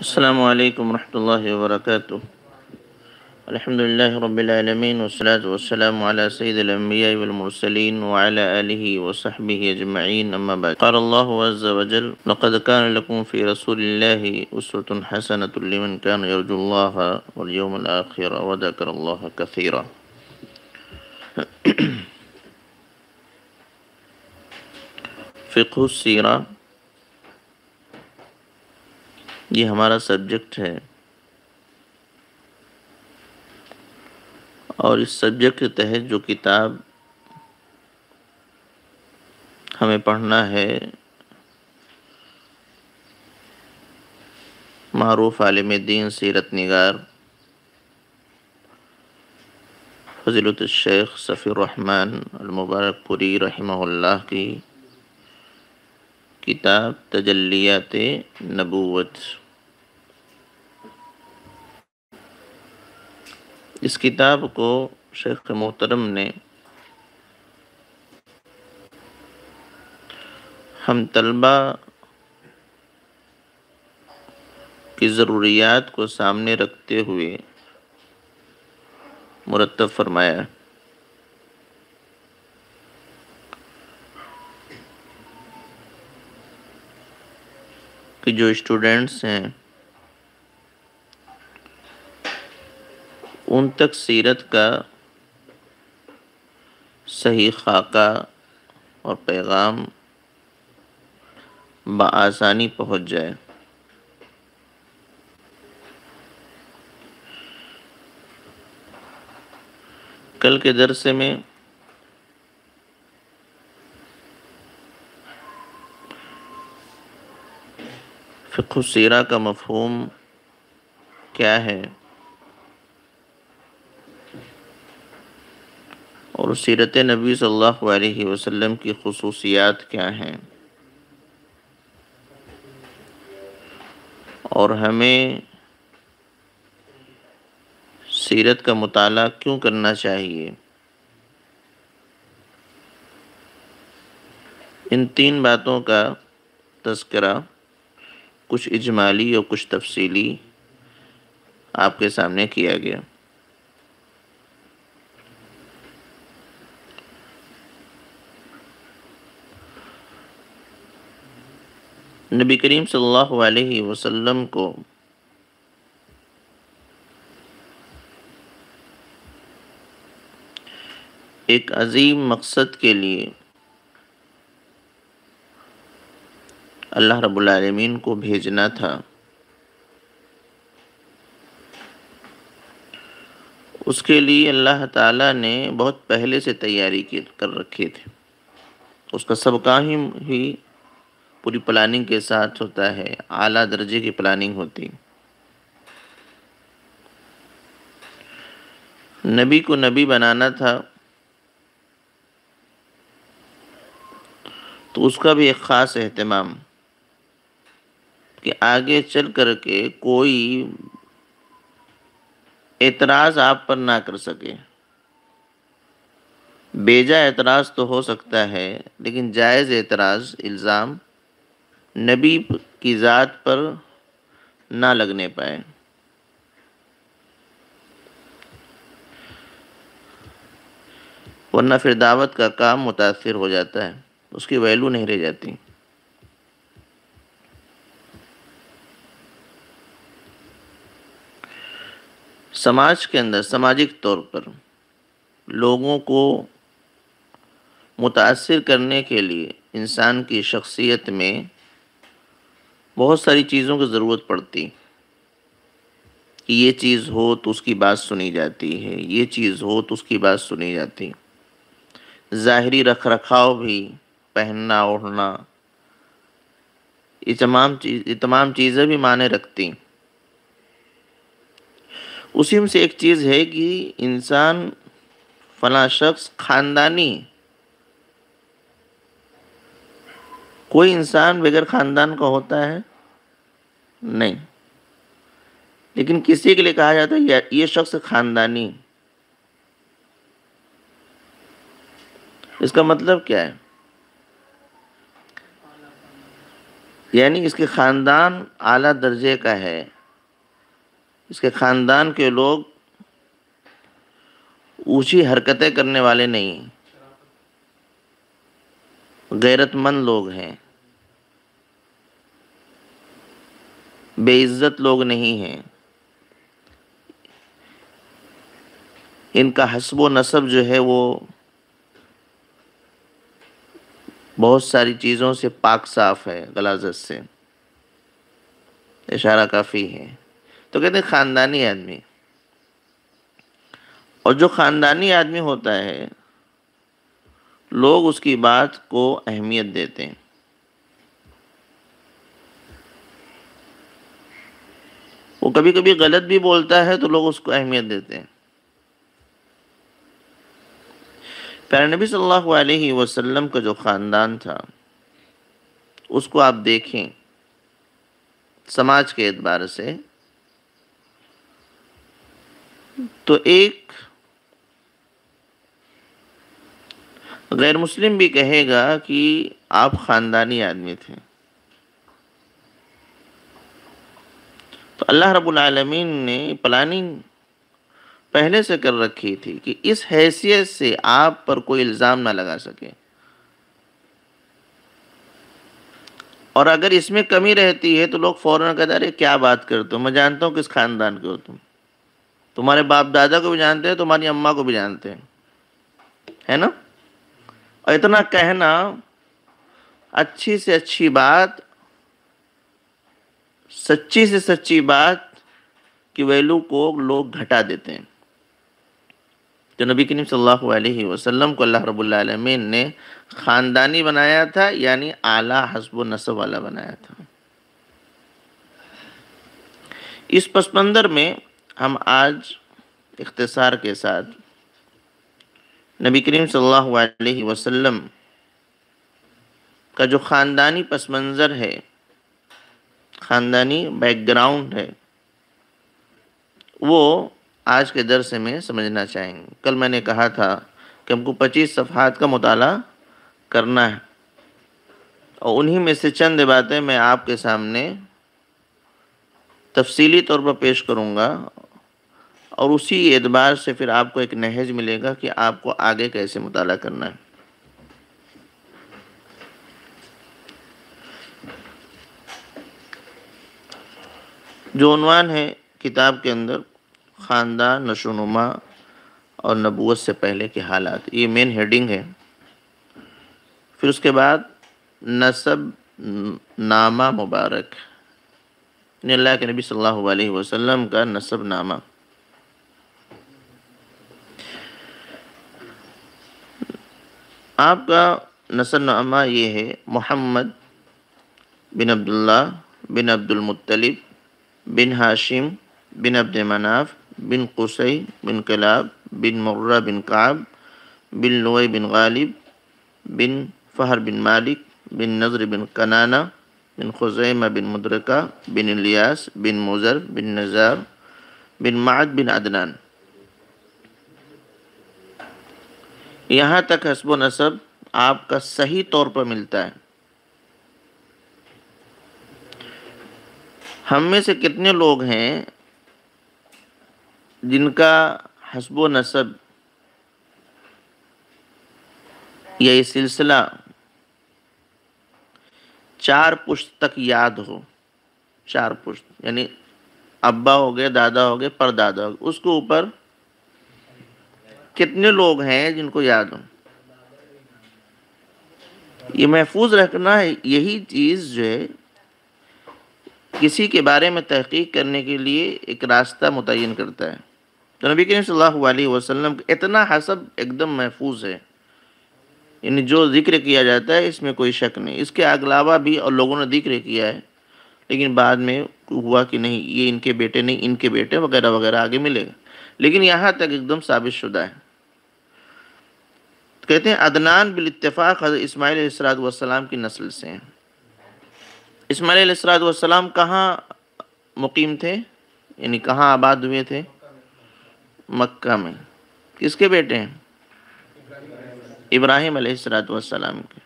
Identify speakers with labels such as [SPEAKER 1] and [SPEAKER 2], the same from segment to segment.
[SPEAKER 1] السلام عليكم ورحمة الله وبركاته الحمد لله رب العالمين والصلاة والسلام على سيد الأنبياء والمرسلين وعلى آله وصحبه أجمعين أما بعد قال الله عز وجل لقد كان لكم في رسول الله أسوة حسنة لمن كان يرجو الله واليوم الآخر وذكر الله كثيرا فقه السيرة ये हमारा सब्जेक्ट है और इस सब्जेक्ट के तहत जो किताब हमें पढ़ना है मरूफ आलम दीन सीरत निगार फजलत शेख रहमान अलमुबारकपुरी रहमल्ला की किताब तजलियात नबूत इस किताब को शेख मोहतरम ने हम तलबा की ज़रूरियात को सामने रखते हुए मुरतब फरमाया कि जो स्टूडेंट्स हैं उन तक सीरत का सही खाका और पैगाम बसानी पहुँच जाए कल के दरसे में फिकुसरा का मफहम क्या है और सीरत नबी सल्लल्लाहु अलैहि वसल्लम की खसूसियात क्या हैं और हमें सीरत का मताल क्यों करना चाहिए इन तीन बातों का तस्करा कुछ इजमाली और कुछ तफसीली आपके सामने किया गया नबी करीम सल्लल्लाहु अलैहि वसल्लम को एक अजीम मकसद के लिए अल्लाह रब्बुल रबालमीन को भेजना था उसके लिए अल्लाह ताला ने बहुत पहले से तैयारी कर रखी थी उसका सब ही पूरी प्लानिंग के साथ होता है आला दर्जे की प्लानिंग होती नबी को नबी बनाना था तो उसका भी एक ख़ास अहतमाम कि आगे चल करके कोई एतराज़ आप पर ना कर सके बेजा एतराज़ तो हो सकता है लेकिन जायज़ एतराज़ इल्ज़ाम नबी की ज़ात पर ना लगने पाए वरना फिर दावत का काम मुतासर हो जाता है उसकी वैल्यू नहीं रह जाती समाज के अंदर सामाजिक तौर पर लोगों को मुतासर करने के लिए इंसान की शख्सियत में बहुत सारी चीज़ों की ज़रूरत पड़ती कि ये चीज़ हो तो उसकी बात सुनी जाती है ये चीज़ हो तो उसकी बात सुनी जाती ज़ाहरी रख रखाव भी पहनना ओढ़ना ये तमाम चीज़ ये तमाम चीज़ें भी माने रखती उसी में से एक चीज़ है कि इंसान फला शख्स ख़ानदानी कोई इंसान बगैर ख़ानदान का होता है नहीं लेकिन किसी के लिए कहा जाता है ये शख्स खानदानी इसका मतलब क्या है यानी इसके ख़ानदान आला दर्जे का है इसके ख़ानदान के लोग ऊँची हरकतें करने वाले नहीं गैरतमंद लोग हैं बेइज्जत लोग नहीं हैं इनका हसब नसब जो है वो बहुत सारी चीज़ों से पाक साफ है गलाजत से इशारा काफ़ी है तो कहते हैं ख़ानदानी आदमी और जो ख़ानदानी आदमी होता है लोग उसकी बात को अहमियत देते हैं वो कभी कभी गलत भी बोलता है तो लोग उसको अहमियत देते हैं प्यार नबी सल्लल्लाहु अलैहि वसल्लम का जो ख़ानदान था उसको आप देखें समाज के एतबार से तो एक गैर मुस्लिम भी कहेगा कि आप ख़ानदानी आदमी थे अल्लाह रब्बुल आलमीन ने प्लानिंग पहले से कर रखी थी कि इस हैसियत से आप पर कोई इल्ज़ाम ना लगा सके और अगर इसमें कमी रहती है तो लोग फ़ौरन कहते अरे क्या बात करते हो मैं जानता हूँ किस ख़ानदान के हो तुम तुम्हारे बाप दादा को भी जानते हैं तुम्हारी अम्मा को भी जानते हैं है ना और इतना कहना अच्छी से अच्छी बात सच्ची से सच्ची बात की वैल्यू को लोग घटा देते हैं तो नबी करीम सल्लल्लाहु अलैहि वसल्लम को अल्लाह रबालमीन ने ख़ानदानी बनाया था यानी आला हसब नसब वाला बनाया था इस पसमंदर में हम आज इख्तसार के साथ नबी करीम सल्लल्लाहु अलैहि वसल्लम का जो ख़ानदानी पस मंज़र है ख़ानदानी बैकग्राउंड है वो आज के दरस में समझना चाहेंगे कल मैंने कहा था कि हमको 25 सफ़ात का मताल करना है और उन्हीं में से चंद बातें मैं आपके सामने तफसीली तौर पर पेश करूँगा और उसी एतबार से फिर आपको एक नहज मिलेगा कि आपको आगे कैसे मुताला करना है जो अनवान है किताब के अंदर ख़ानदान नशोनुमा और नबूत से पहले के हालात ये मेन हेडिंग है फिर उसके बाद नसब नामा मुबारक अल्लाह के नबी सल्लल्लाहु अलैहि वसल्लम का नसब नामा आपका नसब नामा ये है मोहम्मद बिन अब्दुल्ला बिन अब्दुलमतलब बिन हाशिम बिन अब्द मनाफ बिन कुसई बिन कलाब बिन मुर्रा बिन काब बिन लोई बिन गालिब बिन फ़हर बिन मालिक बिन नज़र बिन कनाना बिन खुजैमा बिन मुद्रका बिन इलियास बिन मुज़र बिन नज़ार बिन माद बिन अदनान यहाँ तक हसब नसब आपका सही तौर पर मिलता है हम में से कितने लोग हैं जिनका हसब नसब यह सिलसिला चार पुश्त तक याद हो चार पुश्त यानी अब्बा हो गए दादा हो गए परदादा हो गए उसके ऊपर कितने लोग हैं जिनको याद हो ये महफूज रखना है यही चीज़ जो है किसी के बारे में तहकीक करने के लिए एक रास्ता मुतन करता है तो नबी करीम सल्लल्लाहु अलैहि वसल्लम इतना हसब एकदम महफूज है यानी जो जिक्र किया जाता है इसमें कोई शक नहीं इसके अलावा भी और लोगों ने जिक्र किया है लेकिन बाद में हुआ कि नहीं ये इनके बेटे नहीं इनके बेटे वगैरह वगैरह आगे मिलेगा लेकिन यहाँ तक एकदम साबित शुदा है तो कहते हैं अदनान बिल इतफ़ाक़ इसमाईल इसरात वसलाम की नस्ल से हैं इसमाईल सलाम कहाँ मुकीम थे यानी कहाँ आबाद हुए थे मक्का में किसके बेटे हैं इब्राहिम सलाम के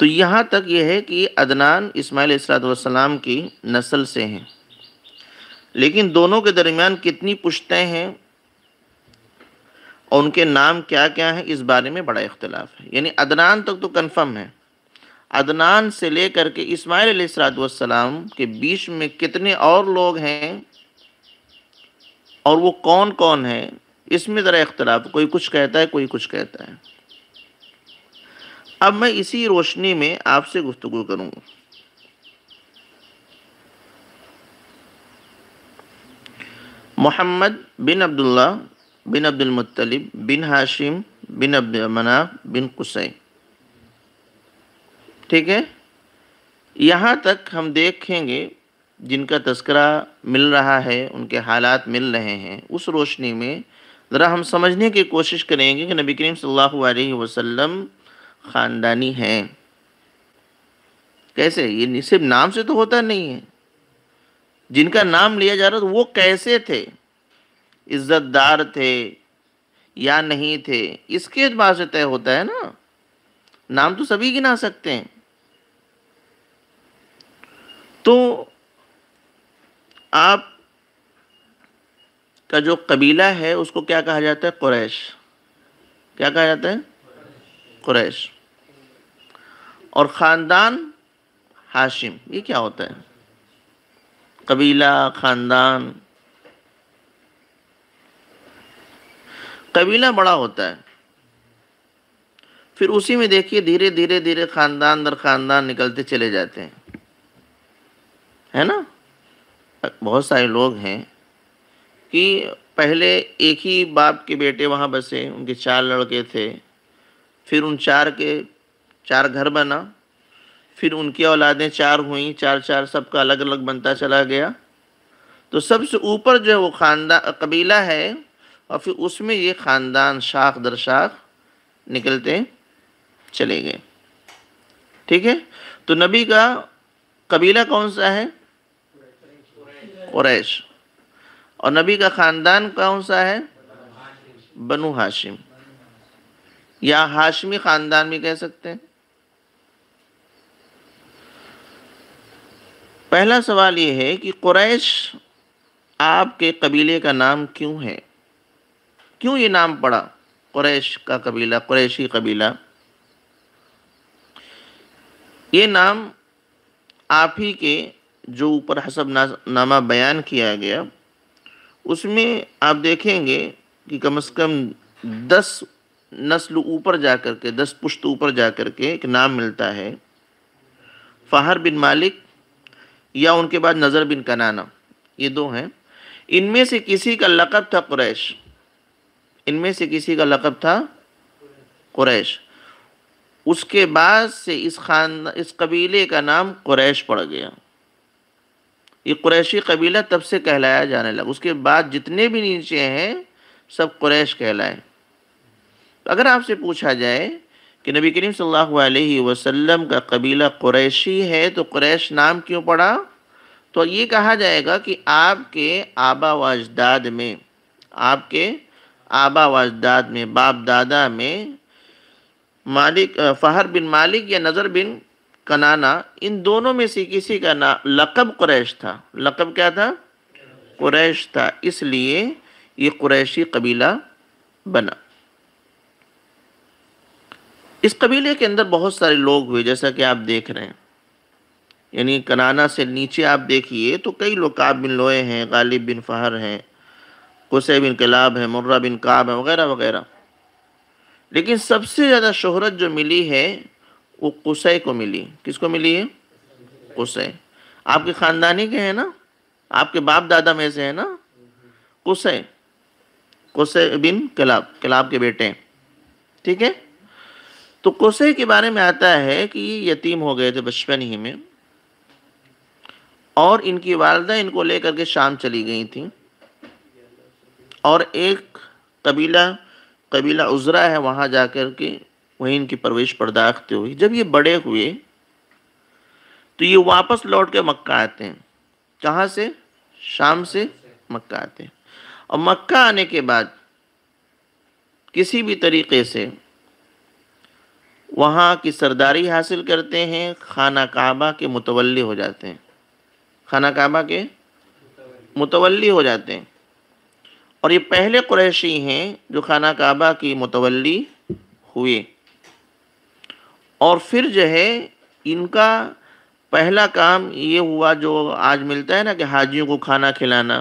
[SPEAKER 1] तो यहाँ तक यह है कि अदनान इसमाईल सलाम की नस्ल से हैं लेकिन दोनों के दरमियान कितनी पुश्तें हैं और उनके नाम क्या क्या हैं इस बारे में बड़ा इख्तलाफ है यानी अदनान तक तो कन्फर्म है अदनान से लेकर के इस्माइल सलाम के बीच में कितने और लोग हैं और वो कौन कौन है इसमें ज़रा इख्तलाफ कोई कुछ कहता है कोई कुछ कहता है अब मैं इसी रोशनी में आपसे गुफ्तु करूँगा मोहम्मद बिन अब्दुल्ला बिन मुत्तलिब बिन हाशिम बिन अब्दुल मनाफ बिन कुसैन ठीक है यहाँ तक हम देखेंगे जिनका तस्करा मिल रहा है उनके हालात मिल रहे हैं उस रोशनी में ज़रा हम समझने की कोशिश करेंगे कि नबी करीम सल्लल्लाहु अलैहि वसल्लम ख़ानदानी हैं कैसे ये सिर्फ नाम से तो होता नहीं है जिनका नाम लिया जा रहा था वो कैसे थे इज़्ज़तदार थे या नहीं थे इसके अतबार से तय होता है ना नाम तो सभी गिना सकते हैं तो आप का जो कबीला है उसको क्या कहा जाता है कुरैश क्या कहा जाता है कुरैश और ख़ानदान हाशिम ये क्या होता है कबीला ख़ानदान कबीला बड़ा होता है फिर उसी में देखिए धीरे धीरे धीरे ख़ानदान दर ख़ानदान निकलते चले जाते हैं है ना बहुत सारे लोग हैं कि पहले एक ही बाप के बेटे वहाँ बसे उनके चार लड़के थे फिर उन चार के चार घर बना फिर उनकी औलादें चार हुई चार चार सबका अलग अलग बनता चला गया तो सबसे ऊपर जो है वो ख़ानदान कबीला है और फिर उसमें ये ख़ानदान शाख दर शाख निकलते चले गए ठीक है तो नबी का कबीला कौन सा है क्रैश और नबी का ख़ानदान कौन सा है बनु हाशिम या हाशमी ख़ानदान भी कह सकते हैं पहला सवाल ये है कि क्रैश आपके कबीले का नाम क्यों है क्यों ये नाम पड़ा क्रैश का कबीला क्रैशी कबीला ये नाम आप ही के जो ऊपर हसब ना, नामा बयान किया गया उसमें आप देखेंगे कि कम से कम दस नस्ल ऊपर जा कर के दस पुश्त ऊपर जा कर के एक नाम मिलता है फ़ाहर बिन मालिक या उनके बाद नज़र बिन कनाना ये दो हैं इनमें से किसी का लकब था क्रैश इनमें से किसी का लकब था क्रैश उसके बाद से इस खान इस कबीले का नाम क्रैश पड़ गया ये कुरैशी कबीला तब से कहलाया जाने लगा उसके बाद जितने भी नीचे हैं सब कुरैश कहलाए अगर आपसे पूछा जाए कि नबी करीम सल्लल्लाहु अलैहि वसल्लम का कबीला कुरैशी है तो कुरैश नाम क्यों पड़ा तो ये कहा जाएगा कि आपके आबा अजदाद में आपके आबा अजदाद में बाप दादा में मालिक फ़हर बिन मालिक या नज़र बिन कनाना इन दोनों में से किसी का नाम लकब कुरैश था लकब क्या था कुरैश था इसलिए ये कुरैशी कबीला बना इस कबीले के अंदर बहुत सारे लोग हुए जैसा कि आप देख रहे हैं यानी कनाना से नीचे आप देखिए तो कई लोग काब बिन लोए हैं गालिब बिन फ़हर हैं कुसे बिन कलाब हैं मुर्रा बिन काब हैं वगैरह वगैरह लेकिन सबसे ज़्यादा शहरत जो मिली है वो कुसै को मिली किसको मिली है कुसै आपके ख़ानदानी के हैं ना आपके बाप दादा में से है ना कुसै कुसै बिन कलाब कलाब के बेटे हैं ठीक है तो कुसै के बारे में आता है कि ये यतीम हो गए थे बचपन ही में और इनकी वालदा इनको लेकर के शाम चली गई थी और एक कबीला कबीला उजरा है वहाँ जाकर के वहीं इनकी परवेश बर्दाश्त हुई जब ये बड़े हुए तो ये वापस लौट के मक्का आते हैं कहाँ से शाम से मक्का आते हैं और मक्का आने के बाद किसी भी तरीके से वहाँ की सरदारी हासिल करते हैं खाना काबा के मुतवली हो जाते हैं खाना काबा के मुतवली हो जाते हैं और ये पहले क्रैशी हैं जो खाना काबा की मुतवली हुए और फिर जो है इनका पहला काम ये हुआ जो आज मिलता है ना कि हाजियों को खाना खिलाना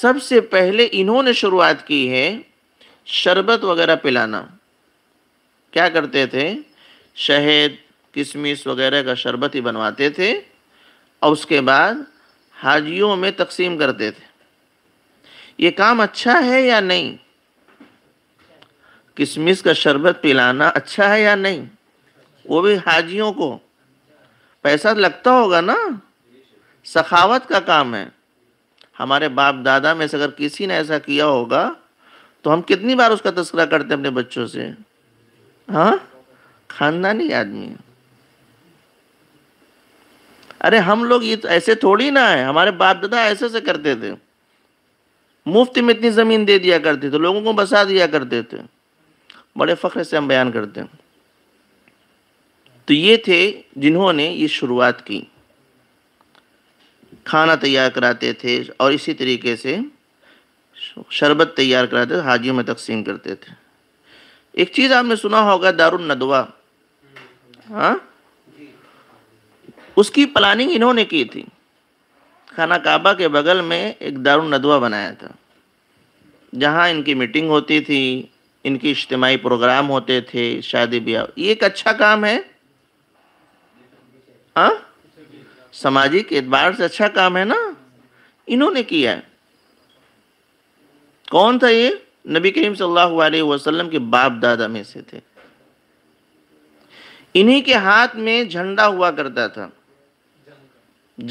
[SPEAKER 1] सबसे पहले इन्होंने शुरुआत की है शरबत वगैरह पिलाना क्या करते थे शहद किशमिश वगैरह का शरबत ही बनवाते थे और उसके बाद हाजियों में तकसीम करते थे ये काम अच्छा है या नहीं किशमिश का शरबत पिलाना अच्छा है या नहीं वो भी हाजियों को पैसा लगता होगा ना सखावत का काम है हमारे बाप दादा में से अगर किसी ने ऐसा किया होगा तो हम कितनी बार उसका तस्करा करते हैं अपने बच्चों से हाँ खानदानी आदमी अरे हम लोग ये तो ऐसे थोड़ी ना है हमारे बाप दादा ऐसे से करते थे मुफ्त में इतनी ज़मीन दे दिया करते थे लोगों को बसा दिया करते थे बड़े फ़ख्र से हम बयान करते हैं तो ये थे जिन्होंने ये शुरुआत की खाना तैयार कराते थे और इसी तरीके से शरबत तैयार कराते थे हाजियों में तकसीम करते थे एक चीज़ आपने सुना होगा दारुल नदवा हाँ उसकी प्लानिंग इन्होंने की थी खाना काबा के बगल में एक दारुल नदवा बनाया था जहाँ इनकी मीटिंग होती थी इनके इज्तमाही प्रोग्राम होते थे शादी ब्याह ये एक अच्छा काम है हाँ? सामाजिक एतबार से अच्छा काम है ना इन्होंने किया कौन था ये नबी करीम सल्लल्लाहु अलैहि वसल्लम के बाप दादा में से थे इन्हीं के हाथ में झंडा हुआ करता था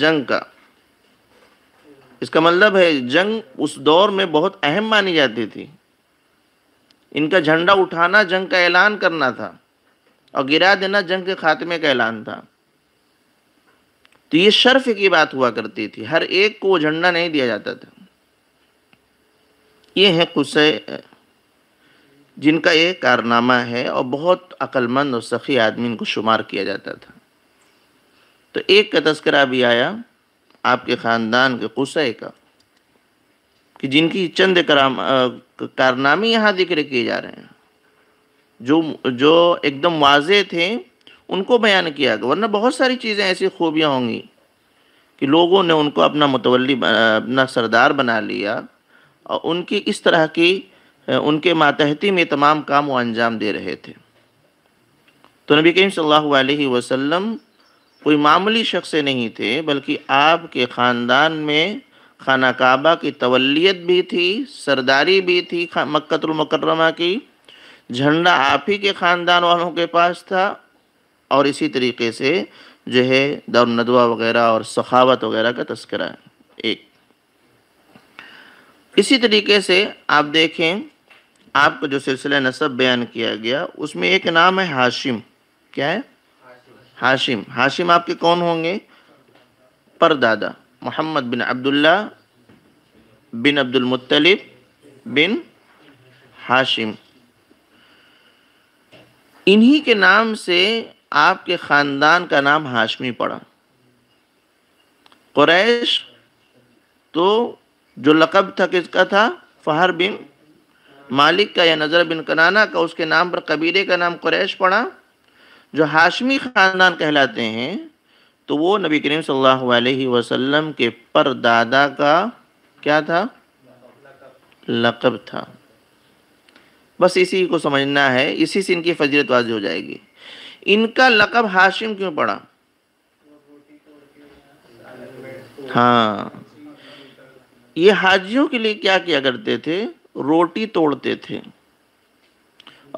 [SPEAKER 1] जंग का इसका मतलब है जंग उस दौर में बहुत अहम मानी जाती थी इनका झंडा उठाना जंग का ऐलान करना था और गिरा देना जंग के खात्मे का ऐलान था तो ये शर्फ की बात हुआ करती थी हर एक को झंडा नहीं दिया जाता था ये है कुसे जिनका ये कारनामा है और बहुत अक्लमंद और सखी आदमी इनको शुमार किया जाता था तो एक का तस्करा भी आया आपके ख़ानदान के कुसे का कि जिनकी चंद कराम कारनामे यहाँ जिक्र किए जा रहे हैं जो जो एकदम वाजे थे उनको बयान किया गया वरना बहुत सारी चीज़ें ऐसी खूबियाँ होंगी कि लोगों ने उनको अपना मुतवली अपना सरदार बना लिया और उनकी इस तरह की उनके मातहती में तमाम काम वो अंजाम दे रहे थे तो नबी करीम सल्लल्लाहु अलैहि वसल्लम कोई मामूली शख्स नहीं थे बल्कि आपके ख़ानदान में खाना काबा की तवलियत भी थी सरदारी भी थी मक्तुलमकरमा की झंडा आप ही के ख़ानदान वालों के पास था और इसी तरीके से जो है दौर नदवा वगैरह और सखावत वगैरह का तस्करा है एक इसी तरीके से आप देखें आपको जो सिलसिला नसब बयान किया गया उसमें एक नाम है हाशिम क्या है हाशिम हाशिम आपके कौन होंगे परदादा मोहम्मद बिन अब्दुल्ला बिन अब्दुल मुत्तलिब बिन हाशिम इन्हीं के नाम से आपके ख़ानदान का नाम हाशमी पड़ा क्रैश तो जो लकब था किसका था फ़हर बिन मालिक का या नज़र बिन कनाना का उसके नाम पर कबीले का नाम क्रैश पड़ा जो हाशमी ख़ानदान कहलाते हैं तो वो नबी करीम सल्लल्लाहु अलैहि वसल्लम के परदादा का क्या था लकब था बस इसी को समझना है इसी से इनकी फजीलत वाज हो जाएगी इनका लकब हाशिम क्यों पड़ा हाँ ये हाजियों के लिए क्या किया करते थे रोटी तोड़ते थे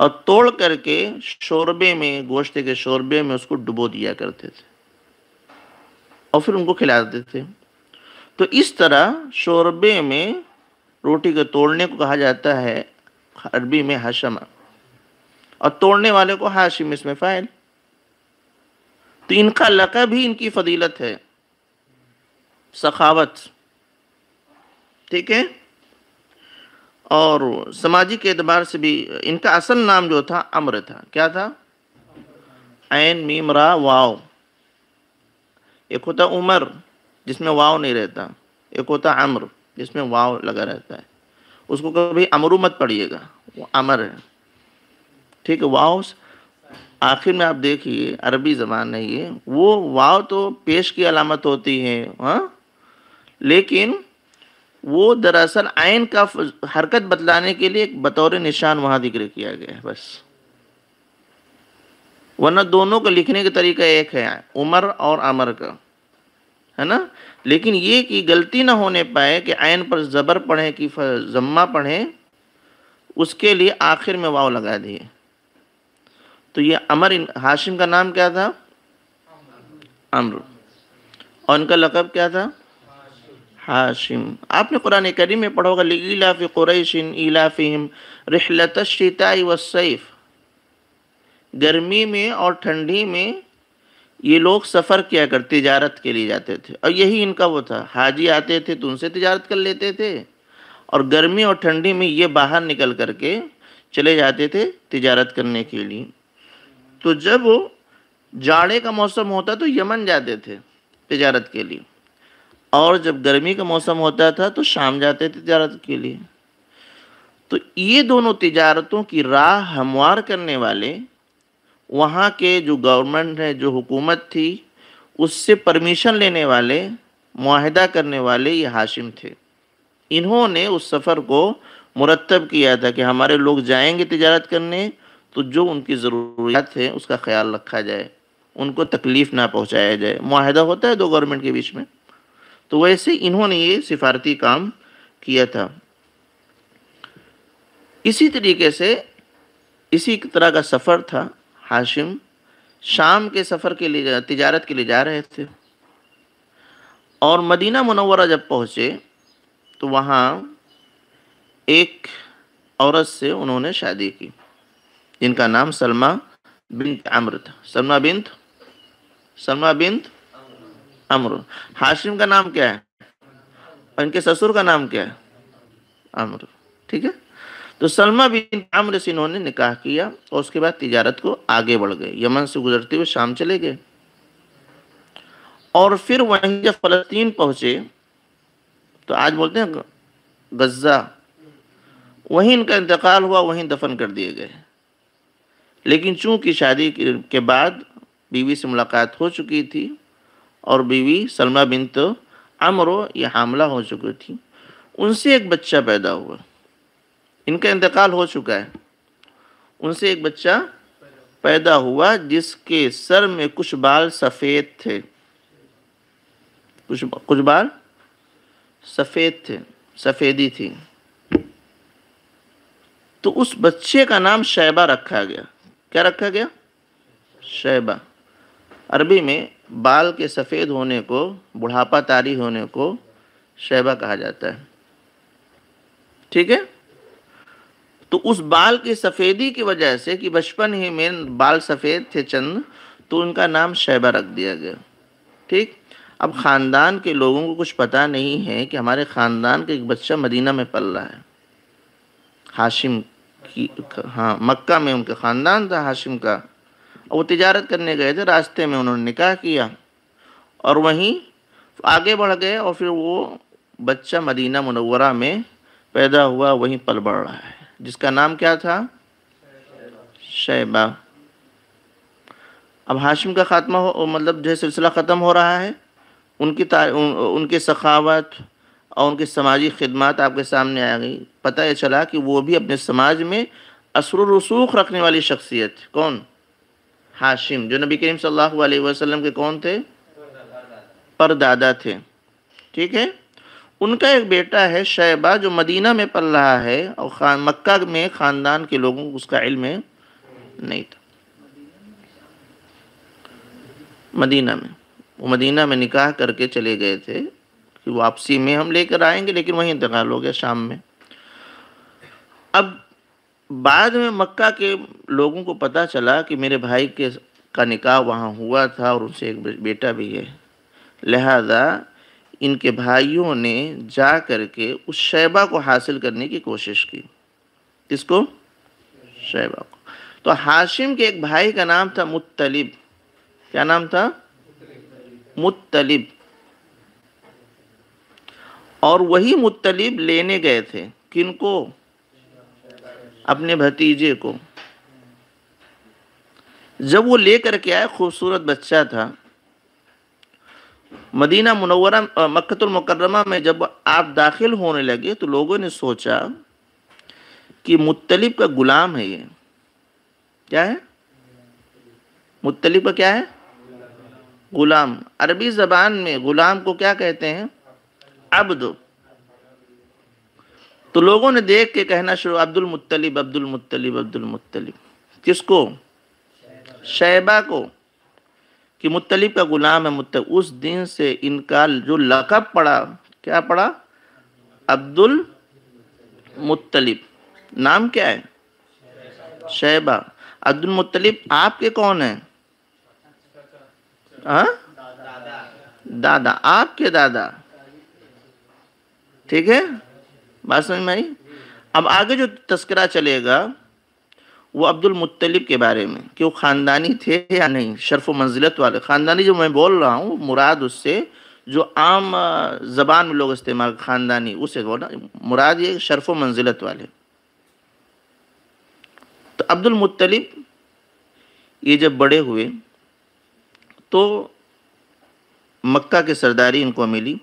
[SPEAKER 1] और तोड़ करके शोरबे में गोश्त के शोरबे में उसको डुबो दिया करते थे और फिर उनको खिला देते थे तो इस तरह शोरबे में रोटी को तोड़ने को कहा जाता है अरबी में हशम और तोड़ने वाले को हाशिम इसमें फ़ायल तो इनका लकब भी इनकी फजीलत है सखावत ठीक है और सामाजिक एतबार से भी इनका असल नाम जो था अम्र था क्या था एन मीमरा वाओ एक होता उमर जिसमें वाव नहीं रहता एक होता अम्र जिसमें वाव लगा रहता है उसको कभी अमरू मत पढ़िएगा वो अमर है ठीक है वाव आखिर में आप देखिए अरबी ज़बान है ये वो वाव तो पेश की अलामत होती है हा? लेकिन वो दरअसल आयन का हरकत बतलाने के लिए एक बतौर निशान वहां जिक्र किया गया है बस वरना दोनों को लिखने का तरीका एक है उमर और अमर का है ना लेकिन ये कि गलती ना होने पाए कि आयन पर ज़बर पढ़े कि जम्मा पढ़े उसके लिए आखिर में वाव लगा दिए तो ये अमर हाशिम का नाम क्या था अमर और उनका लकब क्या था हाशिम आपने कुरान करीम में पढ़ा होगा इलाफ़ कुरैशिन इलाफ़िम रहलत व सैफ़ गर्मी में और ठंडी में ये लोग सफ़र किया कर तजारत के लिए जाते थे और यही इनका वो था हाजी आते थे तो उनसे तजारत कर लेते थे और गर्मी और ठंडी में ये बाहर निकल करके चले जाते थे तजारत करने के लिए तो जब वो जाड़े का मौसम होता तो यमन जाते थे तजारत के लिए और जब गर्मी का मौसम होता था तो शाम जाते थे तजारत के लिए तो ये दोनों तजारतों की राह हमवार करने वाले वहाँ के जो गवर्नमेंट है जो हुकूमत थी उससे परमिशन लेने वाले माहिदा करने वाले ये हाशिम थे इन्होंने उस सफ़र को मुरतब किया था कि हमारे लोग जाएंगे तजारत करने तो जो उनकी ज़रूरियात है उसका ख्याल रखा जाए उनको तकलीफ़ ना पहुँचाया जाए माहिदा होता है दो गवर्नमेंट के बीच में तो वैसे इन्होंने ये सिफारती काम किया था इसी तरीके से इसी तरह का सफ़र था हाशिम शाम के सफ़र के लिए तिजारत के लिए जा रहे थे और मदीना मनवरा जब पहुँचे तो वहाँ एक औरत से उन्होंने शादी की जिनका नाम सलमा बिन्त अमृत था सलमा बिन्त सलमा बिन्त अम्र हाशिम का नाम क्या है और इनके ससुर का नाम क्या है अमर ठीक है तो सलमा बिन आम्र से इन्होंने निकाह किया और उसके बाद तिजारत को आगे बढ़ गए यमन से गुजरते हुए शाम चले गए और फिर वहीं जब फ़लस्तीन पहुँचे तो आज बोलते हैं गज़ा वहीं इनका इंतकाल हुआ वहीं दफन कर दिए गए लेकिन चूंकि शादी के बाद बीवी से मुलाकात हो चुकी थी और बीवी सलमा बिन तो अमरो या हो चुकी थी उनसे एक बच्चा पैदा हुआ इनका इंतकाल हो चुका है उनसे एक बच्चा पैदा हुआ जिसके सर में कुछ बाल सफ़ेद थे कुछ कुछ बाल सफ़ेद थे सफ़ेदी थी तो उस बच्चे का नाम शैबा रखा गया क्या रखा गया शैबा अरबी में बाल के सफ़ेद होने को बुढ़ापा तारी होने को शैबा कहा जाता है ठीक है तो उस बाल की सफ़ेदी की वजह से कि बचपन ही में बाल सफ़ेद थे चंद तो उनका नाम शैबा रख दिया गया ठीक अब ख़ानदान के लोगों को कुछ पता नहीं है कि हमारे ख़ानदान का एक बच्चा मदीना में पल रहा है हाशिम की हाँ मक्का में उनका ख़ानदान था हाशिम का और वो तजारत करने गए थे रास्ते में उन्होंने निकाह किया और वहीं आगे बढ़ गए और फिर वो बच्चा मदीना मनवरा में पैदा हुआ वहीं पल बढ़ रहा है जिसका नाम क्या था शैबा अब हाशिम का ख़ात्मा हो मतलब जो सिलसिला ख़त्म हो रहा है उनकी उन, उनके सखावत और उनकी समाजी खिदमत आपके सामने आ गई पता ये चला कि वो भी अपने समाज में असर रसूख रखने वाली शख्सियत कौन हाशिम जो नबी करीम सल्लल्लाहु अलैहि वसल्लम के कौन थे परदादा थे ठीक है उनका एक बेटा है शैबा जो मदीना में पल रहा है और खान मक्का में ख़ानदान के लोगों को उसका इल्म नहीं था मदीना में वो मदीना में निकाह करके चले गए थे कि वापसी में हम लेकर आएंगे लेकिन वहीं इंतकाल हो गया शाम में अब बाद में मक्का के लोगों को पता चला कि मेरे भाई के का निकाह वहाँ हुआ था और उनसे एक बेटा भी है लिहाजा इनके भाइयों ने जा कर के उस शैबा को हासिल करने की कोशिश की किसको शैबा को तो हाशिम के एक भाई का नाम था मुत्तलिब क्या नाम था मुत्तलिब और वही मुत्तलिब लेने गए थे किनको अपने भतीजे को जब वो लेकर के आए खूबसूरत बच्चा था मदीना मुनवर मक्तुलमकरमा में जब आप दाखिल होने लगे तो लोगों ने सोचा कि मुतलिब का गुलाम है ये क्या है मुतलिब का क्या है गुलाम अरबी ज़बान में गुलाम को क्या कहते हैं अब्द तो लोगों ने देख के कहना शुरू अब्दुल मुतलिब अब्दुल मुतलिब अब्दुल मुतलिब किसको शैबा को कि मुतलिब का गुलाम है मुत उस दिन से इनका जो लकब पड़ा क्या पड़ा अब्दुल मुतलिब नाम क्या है शैबा अब्दुल मुतलिब आपके कौन है हा? दादा आपके दादा ठीक है बात समझ में आई अब आगे जो तस्करा चलेगा वो अब्दुल मुत्तलिब के बारे में कि वो ख़ानदानी थे या नहीं शर्फ मंजिलत वाले ख़ानदानी जो मैं बोल रहा हूँ मुराद उससे जो आम ज़बान में लोग इस्तेमाल ख़ानदानी उसे बोला मुराद ये शर्फ मंजिलत वाले तो अब्दुल मुत्तलिब ये जब बड़े हुए तो मक्का के सरदारी इनको मिली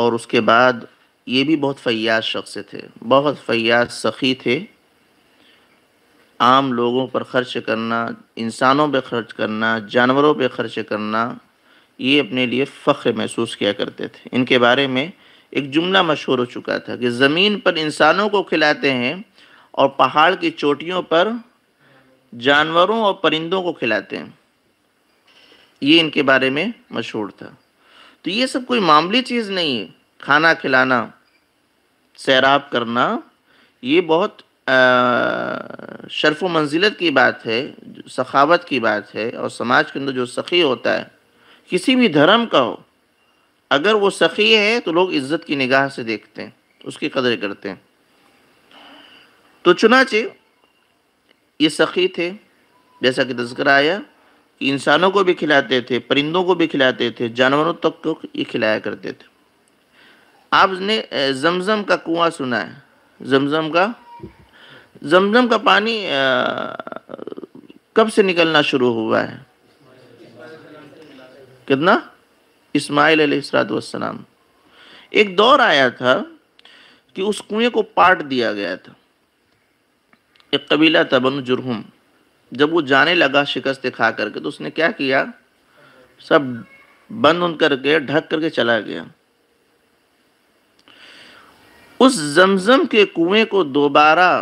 [SPEAKER 1] और उसके बाद ये भी बहुत फयाज शख्स थे बहुत फयाज सखी थे आम लोगों पर खर्च करना इंसानों पर खर्च करना जानवरों पर खर्च करना ये अपने लिए फ़ख्र महसूस किया करते थे इनके बारे में एक जुमला मशहूर हो चुका था कि ज़मीन पर इंसानों को खिलाते हैं और पहाड़ की चोटियों पर जानवरों और परिंदों को खिलाते हैं ये इनके बारे में मशहूर था तो ये सब कोई मामूली चीज़ नहीं है खाना खिलाना सैराब करना ये बहुत शर्फ व मंजिलत की बात है सखावत की बात है और समाज के अंदर जो सखी होता है किसी भी धर्म का हो अगर वो सखी है तो लोग इज्जत की निगाह से देखते हैं उसकी कदर करते हैं तो चुनाचे ये सखी थे जैसा कि तस्कर आया कि इंसानों को भी खिलाते थे परिंदों को भी खिलाते थे जानवरों तक को ये खिलाया करते थे आपने जमजम का कुआं सुना है जमजम का जमजम का पानी कब से निकलना शुरू हुआ है कितना इस्माइल सलाम एक दौर आया था कि उस कुएं को पाट दिया गया था एक कबीला था बनु जुरहुम जब वो जाने लगा शिकस्त खा करके तो उसने क्या किया सब बंद उन करके ढक करके चला गया उस जमजम के कुएं को दोबारा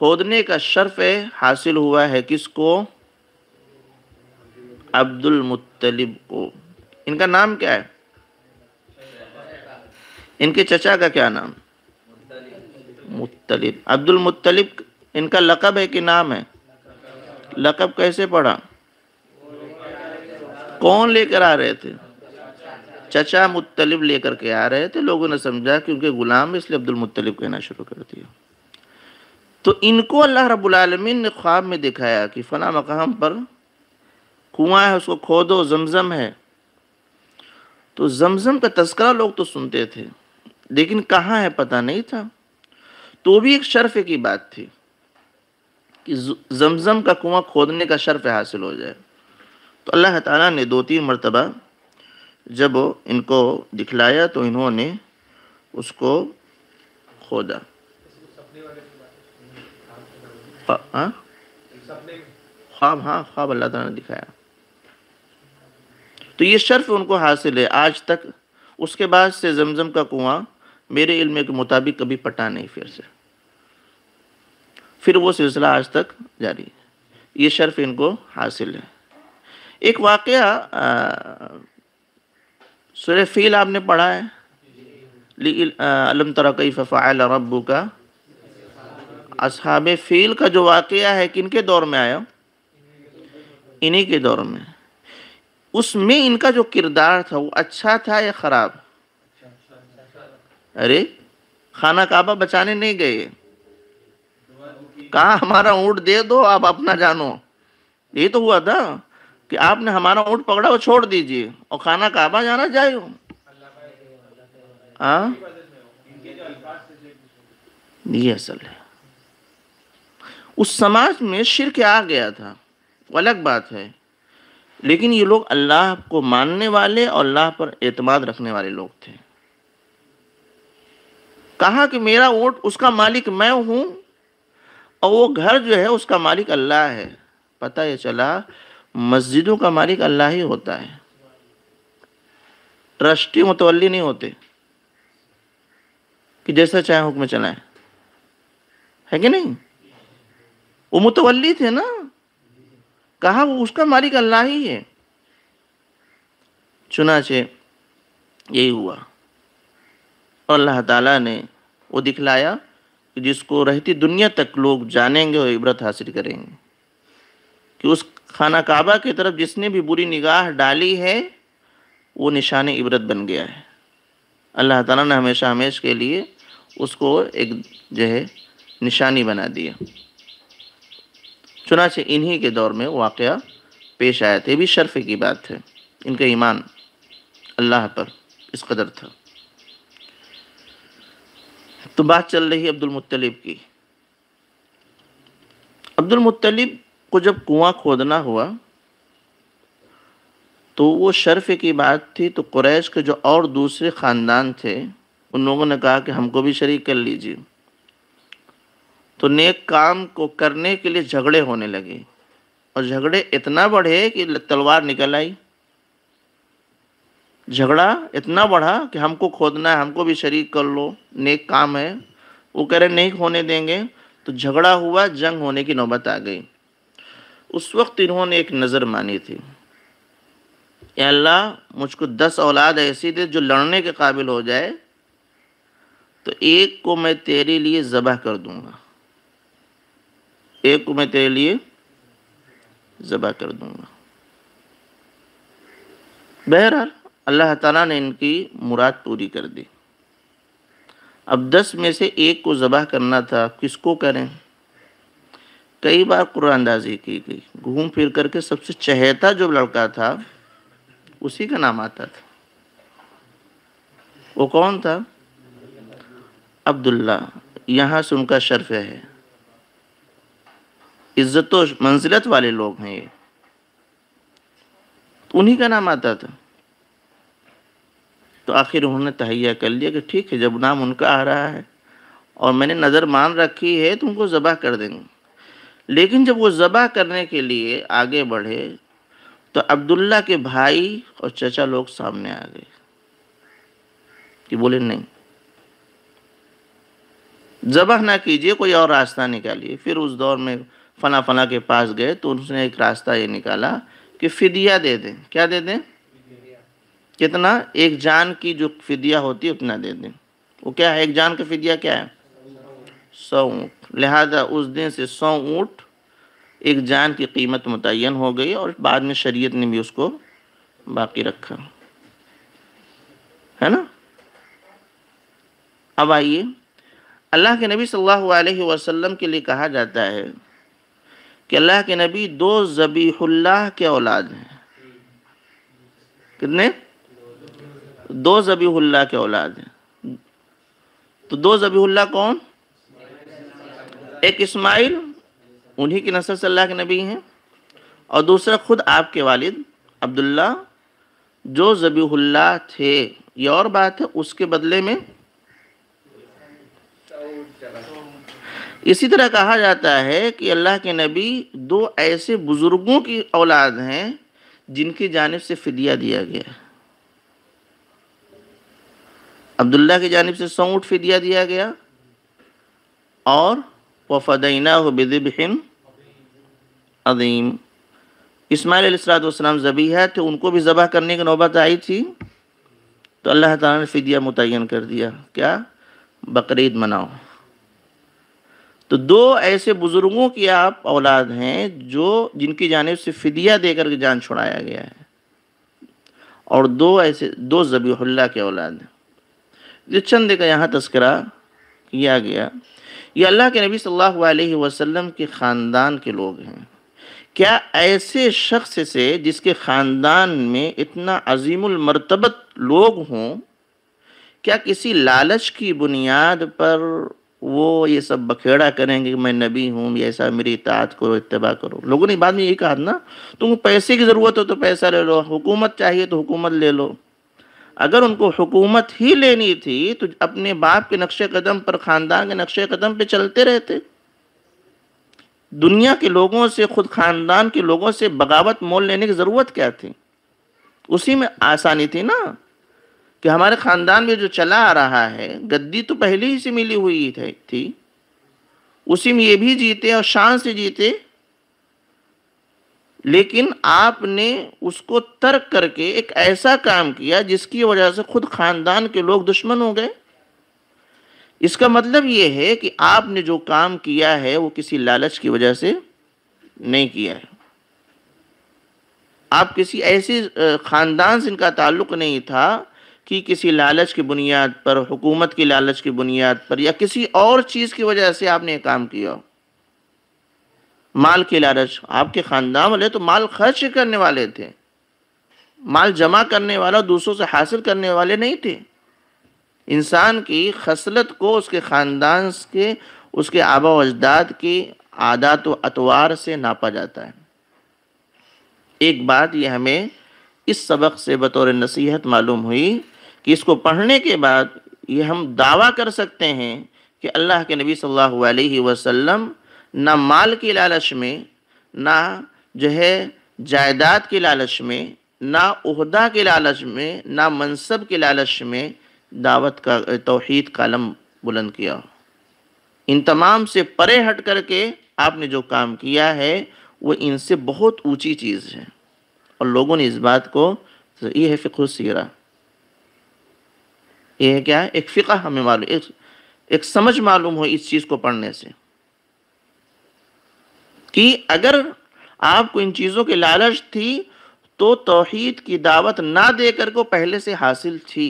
[SPEAKER 1] खोदने का शर्फ हासिल हुआ है किसको अब्दुल मुत्तलिब को इनका नाम क्या है इनके चचा का क्या नाम मुत्तलिब अब्दुल मुत्तलिब इनका लकब है कि नाम है लकब कैसे पढ़ा कौन लेकर आ रहे थे चचा मुत्तलिब लेकर के आ रहे थे लोगों ने समझा कि उनके गुलाम इसलिए अब्दुल मुत्तलिब कहना शुरू कर दिया तो इनको अल्लाह रबालमीन ने ख्वाब में दिखाया कि फ़ला मकाम पर कुआं है उसको खोदो जमज़म है तो जमज़म का तस्करा लोग तो सुनते थे लेकिन कहाँ है पता नहीं था तो भी एक शर्फ की बात थी कि जमज़म का कुआं खोदने का शर्फ हासिल हो जाए तो अल्लाह ताला ने दो तीन मरतबा जब इनको दिखलाया तो इन्होंने उसको खोदा हाँ? ख्वाब हाँ ख्वाब अल्लाह ताला ने दिखाया तो ये शर्फ उनको हासिल है आज तक उसके बाद से जमजम का कुआं मेरे इल्म के मुताबिक कभी पटा नहीं फिर से फिर वो सिलसिला आज तक जारी है ये शर्फ इनको हासिल है एक वाक़ सुर फ़ील आपने पढ़ा है अलम तरकई फ़फ़ाल रबू का अब फ़ील का जो वाक़ है किन के दौर में आया इन्हीं के दौर में उसमें इनका जो किरदार था वो अच्छा था या ख़राब अरे खाना काबा बचाने नहीं गए कहा हमारा ऊँट दे दो आप अपना जानो ये तो हुआ था कि आपने हमारा ऊँट पकड़ा वो छोड़ दीजिए और खाना काबा जाना जाए हाँ ये असल है उस समाज में शिरक आ गया था वो अलग बात है लेकिन ये लोग अल्लाह को मानने वाले और अल्लाह पर एतमाद रखने वाले लोग थे कहा कि मेरा वोट उसका मालिक मैं हूं और वो घर जो है उसका मालिक अल्लाह है पता ये चला मस्जिदों का मालिक अल्लाह ही होता है ट्रस्टी मुतवली नहीं होते कि जैसा चाहे हुक्म चलाए है कि नहीं वो मुतवली थे ना कहा वो उसका मालिक अल्लाह ही है चुनाचे यही हुआ और अल्लाह ताला ने वो दिखलाया कि जिसको रहती दुनिया तक लोग जानेंगे और इबरत हासिल करेंगे कि उस खाना काबा की तरफ जिसने भी बुरी निगाह डाली है वो निशान इबरत बन गया है अल्लाह ताला ने हमेशा हमेश के लिए उसको एक जो है निशानी बना दिया चुनाचे इन्हीं के दौर में वाक़ पेश आया था ये भी शर्फ की बात है इनका ईमान अल्लाह पर इस कदर था तो बात चल रही अब्दुल मुत्तलिब की अब्दुल मुत्तलिब को जब कुआं खोदना हुआ तो वो शर्फ की बात थी तो क्रैश के जो और दूसरे ख़ानदान थे उन लोगों ने कहा कि हमको भी शरीक कर लीजिए तो नेक काम को करने के लिए झगड़े होने लगे और झगड़े इतना बढ़े कि तलवार निकल आई झगड़ा इतना बढ़ा कि हमको खोदना है हमको भी शरीक कर लो नेक काम है वो कह रहे नहीं खोने देंगे तो झगड़ा हुआ जंग होने की नौबत आ गई उस वक्त इन्होंने एक नज़र मानी थी अल्लाह मुझको दस औलाद ऐसी दे जो लड़ने के काबिल हो जाए तो एक को मैं तेरे लिए ज़बह कर दूंगा एक को मैं तेरे लिए ज़बा कर दूंगा बहरहाल अल्लाह ताला ने इनकी मुराद पूरी कर दी अब दस में से एक को जबा करना था किसको करें कई बार कुरानदाजी की गई घूम फिर करके सबसे चहेता जो लड़का था उसी का नाम आता था वो कौन था अब्दुल्ला यहाँ से उनका शर्फ है इज्जत तो मंजिलत वाले लोग हैं ये तो उन्हीं का नाम आता था तो आखिर उन्होंने तहैया कर लिया कि ठीक है जब नाम उनका आ रहा है और मैंने नज़र मान रखी है तो उनको ज़बह कर देंगे लेकिन जब वो ज़बह करने के लिए आगे बढ़े तो अब्दुल्ला के भाई और चचा लोग सामने आ गए कि बोले नहीं ज़बह ना कीजिए कोई और रास्ता निकालिए फिर उस दौर में फला फला के पास गए तो उसने एक रास्ता ये निकाला कि फिदिया दे दें क्या दे दें कितना एक जान की जो फिदिया होती है उतना दे दें वो क्या है एक जान का फिदिया क्या है सौ ऊँट लिहाजा उस दिन से सौ ऊँट एक जान की कीमत मुतन हो गई और बाद में शरीयत ने भी उसको बाकी रखा है ना अब आइए अल्लाह के नबी सल्लल्लाहु अलैहि वसल्लम के लिए कहा जाता है कि अल्लाह के नबी दो ज़बीहुल्लाह के औलाद हैं कितने दो ज़बीहुल्लाह के औलाद हैं तो दो ज़बीहुल्लाह कौन एक इस्माइल उन्हीं की नस्ल से अल्लाह के नबी हैं और दूसरा खुद आपके वालिद अब्दुल्ला जो ज़बीहुल्लाह थे ये और बात है उसके बदले में इसी तरह कहा जाता है कि अल्लाह के नबी दो ऐसे बुज़ुर्गों की औलाद हैं जिनकी जानब से फिदिया दिया गया अब्दुल्ला की जानब से सौ ऊँट फिदिया दिया गया और बेद बिदिबहिन अदीम इस्माईल जबी है थे तो उनको भी ज़बह करने की नौबत आई थी तो अल्लाह ताला ने फ़िदिया मुतन कर दिया क्या बकर मनाओ तो दो ऐसे बुजुर्गों की आप औलाद हैं जो जिनकी जानब से फिदिया देकर के जान छुड़ाया गया है और दो ऐसे दो जबीहुल्ला के औलाद हैं जो चंद का यहाँ तस्करा किया गया ये अल्लाह के नबी सल्लल्लाहु अलैहि वसल्लम के ख़ानदान के लोग हैं क्या ऐसे शख्स से जिसके ख़ानदान में इतना अजीमरतबत लोग हों क्या किसी लालच की बुनियाद पर वो ये सब बखेड़ा करेंगे कि मैं नबी हूँ ऐसा मेरी इतात करो इतबा करो लोगों ने बाद में ये कहा ना तुमको पैसे की ज़रूरत हो तो पैसा ले लो हुकूमत चाहिए तो हुकूमत ले लो अगर उनको हुकूमत ही लेनी थी तो अपने बाप के नक्शे कदम पर ख़ानदान के नक्शे कदम पे चलते रहते दुनिया के लोगों से खुद ख़ानदान के लोगों से बगावत मोल लेने की ज़रूरत क्या थी उसी में आसानी थी ना कि हमारे ख़ानदान में जो चला आ रहा है गद्दी तो पहले ही से मिली हुई थी उसी में ये भी जीते और शान से जीते लेकिन आपने उसको तर्क करके एक ऐसा काम किया जिसकी वजह से खुद ख़ानदान के लोग दुश्मन हो गए इसका मतलब ये है कि आपने जो काम किया है वो किसी लालच की वजह से नहीं किया है आप किसी ऐसे ख़ानदान से इनका ताल्लुक़ नहीं था कि किसी लालच की बुनियाद पर हुकूमत की लालच की बुनियाद पर या किसी और चीज़ की वजह से आपने काम किया माल की लालच आपके ख़ानदान वाले तो माल खर्च करने वाले थे माल जमा करने वाला दूसरों से हासिल करने वाले नहीं थे इंसान की खसलत को उसके ख़ानदान के उसके आबा अजदाद की आदात व अतवार से नापा जाता है एक बात यह हमें इस सबक से बतौर नसीहत मालूम हुई कि इसको पढ़ने के बाद ये हम दावा कर सकते हैं कि अल्लाह के नबी सल्लल्लाहु अलैहि वसल्लम ना माल की लालच में ना जो है जायदाद की लालच में ना उहदा के लालच में ना मनसब के लालच में दावत का तोहद कालम बुलंद किया इन तमाम से परे हट करके आपने जो काम किया है वो इनसे बहुत ऊंची चीज़ है और लोगों ने इस बात को ये है फ़िक्र सीरा ये क्या है एक फ़िका हमें मालूम एक, एक समझ मालूम हो इस चीज़ को पढ़ने से कि अगर आपको इन चीज़ों की लालच थी तो तोहहीद की दावत ना देकर को पहले से हासिल थी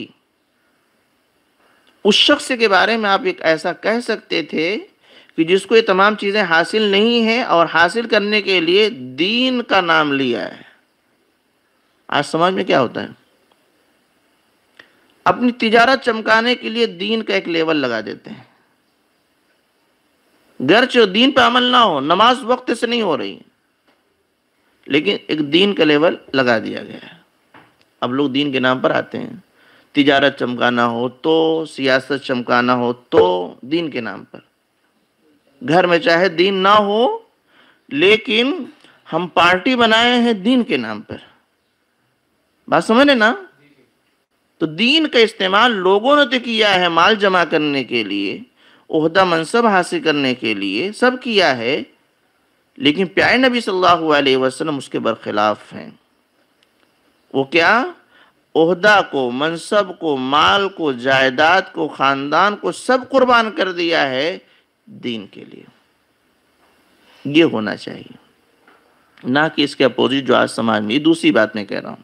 [SPEAKER 1] उस शख्स के बारे में आप एक ऐसा कह सकते थे कि जिसको ये तमाम चीज़ें हासिल नहीं हैं और हासिल करने के लिए दीन का नाम लिया है आज समाज में क्या होता है अपनी तिजारत चमकाने के लिए दीन का एक लेवल लगा देते हैं गर्च दीन पर अमल ना हो नमाज वक्त से नहीं हो रही लेकिन एक दीन का लेवल लगा दिया गया है अब लोग दीन के नाम पर आते हैं तिजारत चमकाना हो तो सियासत चमकाना हो तो दीन के नाम पर घर में चाहे दीन ना हो लेकिन हम पार्टी बनाए हैं दीन के नाम पर बात समझ ना तो दीन का इस्तेमाल लोगों ने तो किया है माल जमा करने के लिए उहदा मनसब हासिल करने के लिए सब किया है लेकिन प्यारे नबी सल्लल्लाहु अलैहि वसल्लम उसके बरखिलाफ़ हैं वो क्या उहदा को मनसब को माल को जायदाद को ख़ानदान को सब कुर्बान कर दिया है दीन के लिए ये होना चाहिए ना कि इसके अपोजिट जो आज समाज में दूसरी बात मैं कह रहा हूं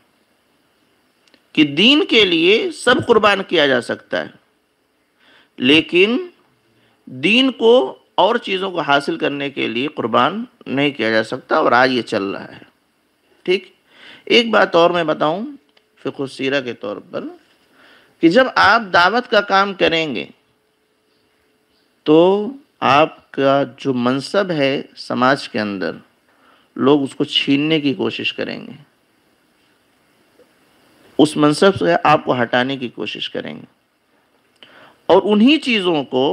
[SPEAKER 1] कि दीन के लिए सब कुर्बान किया जा सकता है लेकिन दीन को और चीज़ों को हासिल करने के लिए कुर्बान नहीं किया जा सकता और आज ये चल रहा है ठीक एक बात और मैं बताऊं फिकुसरा के तौर पर कि जब आप दावत का काम करेंगे तो आपका जो मनसब है समाज के अंदर लोग उसको छीनने की कोशिश करेंगे उस मनसब से आपको हटाने की कोशिश करेंगे और उन्हीं चीज़ों को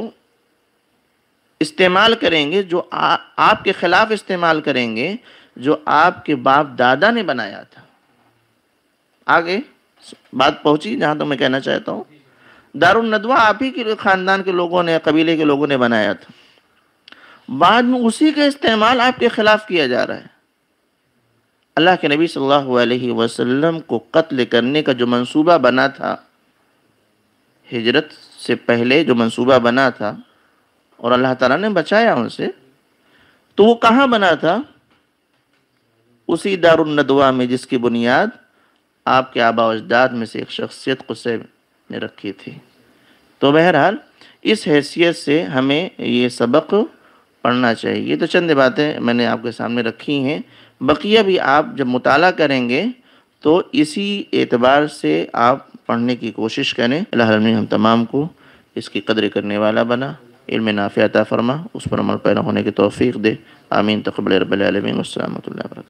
[SPEAKER 1] इस्तेमाल करेंगे जो आ, आपके ख़िलाफ़ इस्तेमाल करेंगे जो आपके बाप दादा ने बनाया था आगे बात पहुंची जहां तो मैं कहना चाहता हूँ दारुल नदवा आप ही के ख़ानदान के लोगों ने कबीले के लोगों ने बनाया था बाद में उसी का इस्तेमाल आपके ख़िलाफ़ किया जा रहा है अल्लाह के नबी सल्लल्लाहु अलैहि वसल्लम को कत्ल करने का जो मंसूबा बना था हिजरत से पहले जो मंसूबा बना था और अल्लाह ताला ने बचाया उनसे तो वो कहाँ बना था उसी दारदवा में जिसकी बुनियाद आपके आबा अजदाद में से एक शख्सियत गुस्से ने रखी थी तो बहरहाल इस हैसियत से हमें ये सबक पढ़ना चाहिए तो चंद बातें मैंने आपके सामने रखी हैं बकिया भी आप जब मुताल करेंगे तो इसी एतबार से आप पढ़ने की कोशिश करें अल्लाह हम तमाम को इसकी कदर करने वाला बना इल्म नाफ़ फरमा उस पर अमल पैदा होने की तोफ़ी दे आमीन तकबल रबालमीन असल वरक